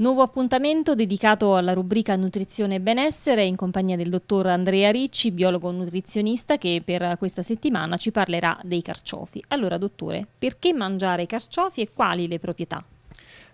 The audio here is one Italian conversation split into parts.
Nuovo appuntamento dedicato alla rubrica Nutrizione e Benessere in compagnia del dottor Andrea Ricci, biologo nutrizionista, che per questa settimana ci parlerà dei carciofi. Allora, dottore, perché mangiare carciofi e quali le proprietà?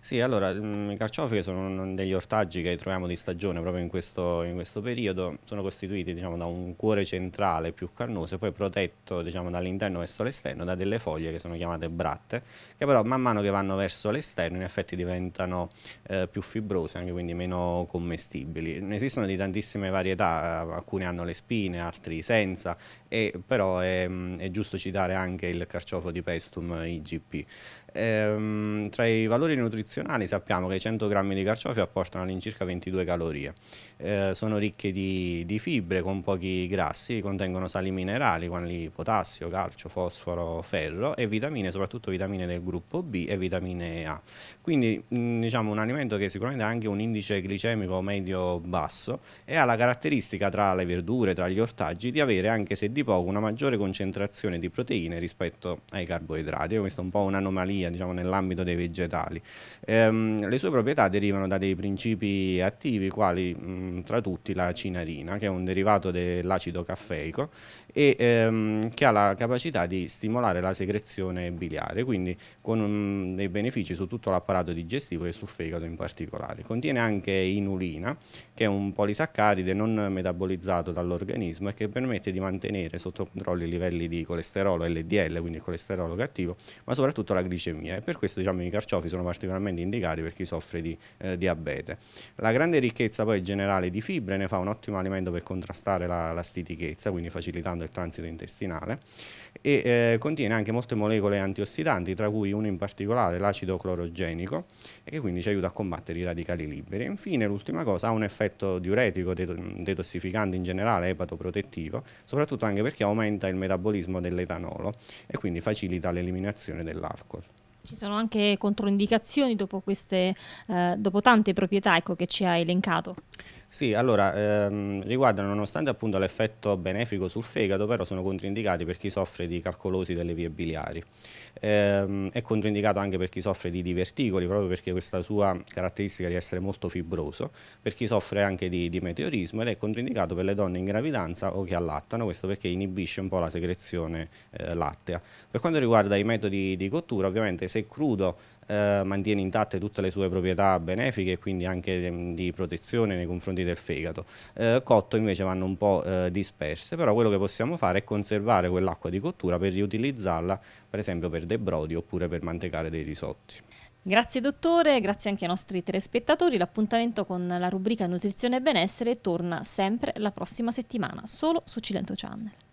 Sì, allora, mm, i carciofi sono degli ortaggi che troviamo di stagione proprio in questo, in questo periodo, sono costituiti diciamo, da un cuore centrale più carnoso e poi protetto diciamo, dall'interno verso l'esterno da delle foglie che sono chiamate bratte, che però man mano che vanno verso l'esterno in effetti diventano eh, più fibrose, anche quindi meno commestibili. Ne esistono di tantissime varietà, eh, alcune hanno le spine, altri senza, e però è, mm, è giusto citare anche il carciofo di Pestum IGP ehm, tra i valori nutrizionali sappiamo che 100 grammi di carciofi apportano all'incirca 22 calorie, eh, sono ricche di, di, fibre con pochi grassi, contengono sali minerali quali potassio, calcio, fosforo, ferro e vitamine, soprattutto vitamine del gruppo B e vitamine A. Quindi diciamo un alimento che sicuramente ha anche un indice glicemico medio-basso e ha la caratteristica tra le verdure, tra gli ortaggi, di avere anche se di poco una maggiore concentrazione di proteine rispetto ai carboidrati. Questa è un po' un'anomalia chimica diciamo, nell'ambito dei vegetali. Ehm, le sue proprietà derivano da dei principi attivi quali mh, tra tutti la cinarina che è un derivato dell'acido caffeico e ehm, che ha la capacità di stimolare la secrezione biliare quindi con um, dei benefici su tutto l'apparato digestivo e sul fegato in particolare. Contiene anche inulina che è un polisaccaride non metabolizzato dall'organismo e che permette di mantenere sotto controllo i livelli di colesterolo LDL, quindi il colesterolo cattivo, ma soprattutto la glicemia glicemia e per questo diciamo, i carciofi sono particolarmente indicati per chi soffre di eh, diabete. La grande ricchezza poi generale di fibre ne fa un ottimo alimento per contrastare la, la stitichezza, quindi facilitando il transito intestinale e eh, contiene anche molte molecole antiossidanti, tra cui uno in particolare l'acido clorogenico e che quindi ci aiuta a combattere i radicali liberi. E Infine l'ultima cosa ha un effetto diuretico, detossificante in generale, epatoprotettivo, soprattutto anche perché aumenta il metabolismo dell'etanolo e quindi facilita l'eliminazione dell'alcol. Ci sono anche controindicazioni dopo, queste, eh, dopo tante proprietà ecco, che ci ha elencato. Sì, allora, ehm, riguardano nonostante appunto l'effetto benefico sul fegato, però sono controindicati per chi soffre di calcolosi delle vie biliari. Ehm, è controindicato anche per chi soffre di diverticoli, proprio perché questa sua caratteristica di essere molto fibroso, per chi soffre anche di, di meteorismo ed è controindicato per le donne in gravidanza o che allattano, questo perché inibisce un po' la secrezione eh, lattea. Per quanto riguarda i metodi di cottura, ovviamente se crudo eh, mantiene intatte tutte le sue proprietà benefiche e quindi anche ehm, di protezione nei confronti del fegato. Eh, cotto invece vanno un po' eh, disperse, però quello che possiamo fare è conservare quell'acqua di cottura per riutilizzarla per esempio per dei brodi oppure per mantecare dei risotti. Grazie dottore, grazie anche ai nostri telespettatori. L'appuntamento con la rubrica Nutrizione e Benessere torna sempre la prossima settimana, solo su Cilento Channel.